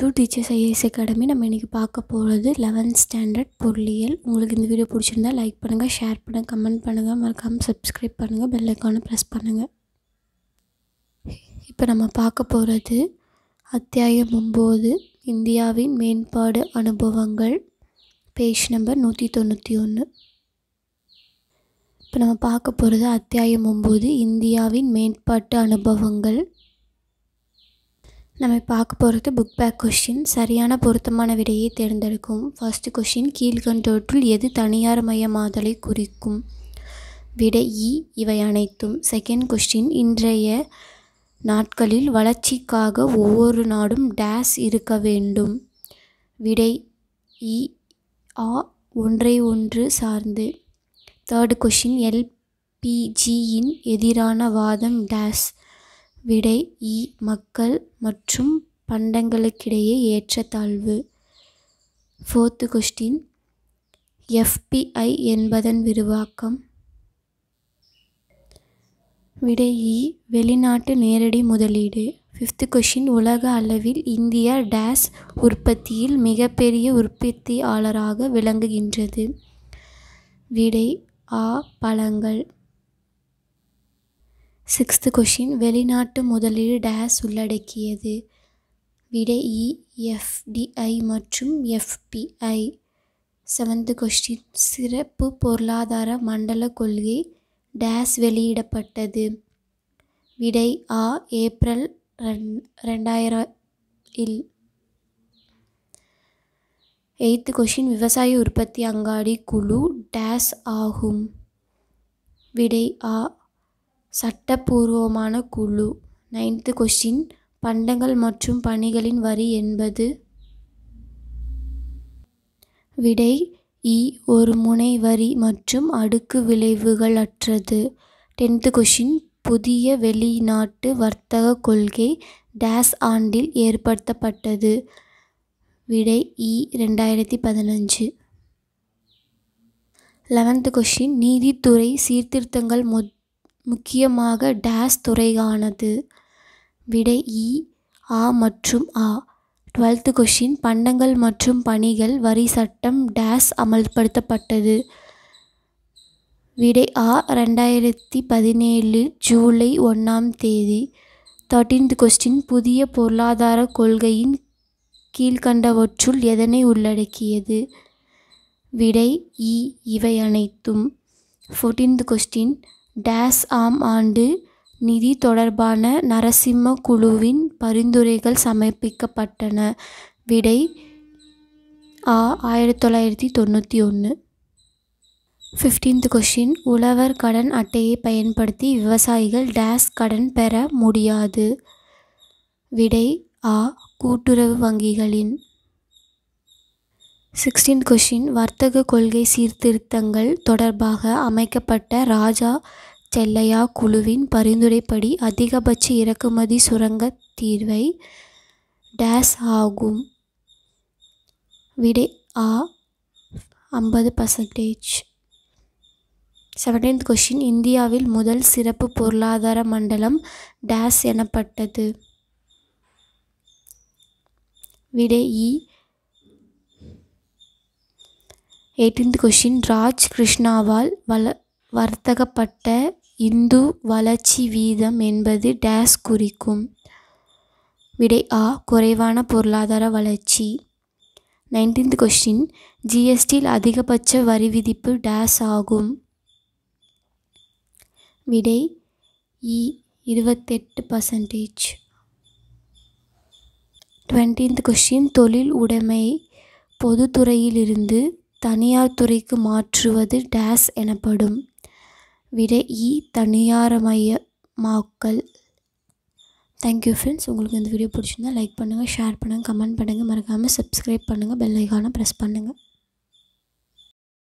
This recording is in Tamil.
டூ டீச்சர்ஸ் ஐஏஎஸ் அகாடமி நம்ம இன்றைக்கி பார்க்க போகிறது லெவன்த் ஸ்டாண்டர்ட் பொருளியல் உங்களுக்கு இந்த வீடியோ பிடிச்சிருந்தா லைக் பண்ணுங்கள் ஷேர் பண்ணுங்கள் கமெண்ட் பண்ணுங்கள் மறக்காமல் சப்ஸ்கிரைப் பண்ணுங்கள் பெல் ஐக்கானை ப்ரெஸ் பண்ணுங்கள் இப்போ நம்ம பார்க்க போகிறது அத்தியாயம் ஒம்பது இந்தியாவின் மேம்பாடு அனுபவங்கள் பேஜ் நம்பர் நூற்றி தொண்ணூற்றி ஒன்று இப்போ நம்ம பார்க்க போகிறது அத்தியாயம் ஒம்பது இந்தியாவின் மேம்பாட்டு அனுபவங்கள் நம்ம பார்க்க போகிறது புக் பேக் கொஷின் சரியான பொருத்தமான விடையை தேர்ந்தெடுக்கும் ஃபர்ஸ்ட் கொஷின் கீழ்கண்டோற்றில் எது தனியார் மயமாதலை குறிக்கும் விடை இ e, இவை அனைத்தும் செகண்ட் கொஷின் இன்றைய நாட்களில் வளர்ச்சிக்காக ஒவ்வொரு நாடும் டேஸ் இருக்க வேண்டும் விடை இ e, ஆ ஒன்றை ஒன்று சார்ந்து தேர்டு கொஷின் எல்பிஜியின் எதிரான வாதம் டேஸ் விடை இ மக்கள் மற்றும் பண்டங்களுக்கிடையே ஏற்றத்தாழ்வு ஃபோர்த்து கொஸ்டின் எஃபிஐ என்பதன் விரிவாக்கம் விடை இ வெளிநாட்டு நேரடி முதலீடு ஃபிஃப்த்து கொஷின் உலக அளவில் இந்தியா டேஸ் உற்பத்தியில் மிகப்பெரிய உற்பத்தியாளராக விளங்குகின்றது விடை ஆ பழங்கள் சிக்ஸ்த்து கொஷின் வெளிநாட்டு முதலீடு டேஸ் உள்ளடக்கியது விடை இ e, எஃப்டிஐ மற்றும் எஃபிஐ செவன்த்து கொஸ்டின் சிறப்பு பொருளாதார மண்டல கொள்கை டேஸ் வெளியிடப்பட்டது விடை ஆ ஏப்ரல் ரெண் ரெண்டாயிரம் இல் எயித்து கொஷின் விவசாய உற்பத்தி அங்காடி குழு டேஸ் ஆகும் விடை ஆ சட்டப்பூர்வமான குழு நைன்த்து கொஷின் பண்டங்கள் மற்றும் பணிகளின் வரி என்பது விடை இ ஒரு முனை வரி மற்றும் அடுக்கு விளைவுகள் அற்றது டென்த்து கொஷின் புதிய வெளிநாட்டு வர்த்தக கொள்கை டேஸ் ஆண்டில் ஏற்படுத்தப்பட்டது விடை இ ரெண்டாயிரத்தி பதினஞ்சு லெவன்த்து கொஷின் நீதித்துறை சீர்திருத்தங்கள் மொத் முக்கியமாக டேஸ் துறைகானது விடை இ ஆ மற்றும் ஆ டுவெல்த்து கொஷின் பண்டங்கள் மற்றும் பணிகள் வரி சட்டம் டேஸ் அமல்படுத்தப்பட்டது விடை ஆ ரெண்டாயிரத்தி பதினேழு ஜூலை ஒன்றாம் தேதி தேர்ட்டீன்த் கொஸ்டின் புதிய பொருளாதார கொள்கையின் கீழ்கண்டவற்றுள் எதனை உள்ளடக்கியது விடை இ இவை அனைத்தும் ஃபோர்டீன்த் கொஸ்டின் டேஸ் ஆம் ஆண்டு நிதி தொடர்பான நரசிம்ம குழுவின் பரிந்துரைகள் சமர்ப்பிக்கப்பட்டன விடை ஆ ஆயிரத்தி தொள்ளாயிரத்தி தொண்ணூற்றி ஒன்று ஃபிஃப்டீன்த் கொஷின் உழவர் கடன் அட்டையை பயன்படுத்தி விவசாயிகள் டேஸ் கடன் பெற முடியாது விடை ஆ கூட்டுறவு வங்கிகளின் சிக்ஸ்டீன்த் கொஷின் வர்த்தக கொள்கை சீர்திருத்தங்கள் தொடர்பாக அமைக்கப்பட்ட ராஜா செல்லையா குழுவின் பரிந்துரைப்படி அதிகபட்ச இறக்குமதி சுரங்க தீர்வை டேஸ் ஆகும் விடை ஆ ஐம்பது பர்சன்டேஜ் செவன்டீன்த் கொஷின் இந்தியாவில் முதல் சிறப்பு பொருளாதார மண்டலம் டேஸ் எனப்பட்டது விடை இ எயிட்டீன்த் கொஷின் ராஜ் கிருஷ்ணாவால் வள வர்த்தகப்பட்ட இந்து வளர்ச்சி வீதம் என்பது டேஸ் குறிக்கும் விடை ஆ குறைவான பொருளாதார வளர்ச்சி நைன்டீன்த் கொஸ்டின் ஜிஎஸ்டியில் அதிகபட்ச வரி விதிப்பு டேஸ் ஆகும் விடை இ இருபத்தெட்டு பர்சன்டேஜ் டுவெண்ட்டீன்த் கொஸ்டின் தொழில் உடைமை பொதுத்துறையிலிருந்து தனியார் துறைக்கு மாற்றுவது டேஸ் எனப்படும் விடை இ தனியாரமயமாக்கல் தேங்க்யூ ஃப்ரெண்ட்ஸ் உங்களுக்கு இந்த வீடியோ பிடிச்சிருந்தால் லைக் பண்ணுங்கள் ஷேர் பண்ணுங்கள் கமெண்ட் பண்ணுங்கள் மறக்காமல் சப்ஸ்கிரைப் பண்ணுங்கள் பெல் ஐக்கானை ப்ரெஸ் பண்ணுங்கள்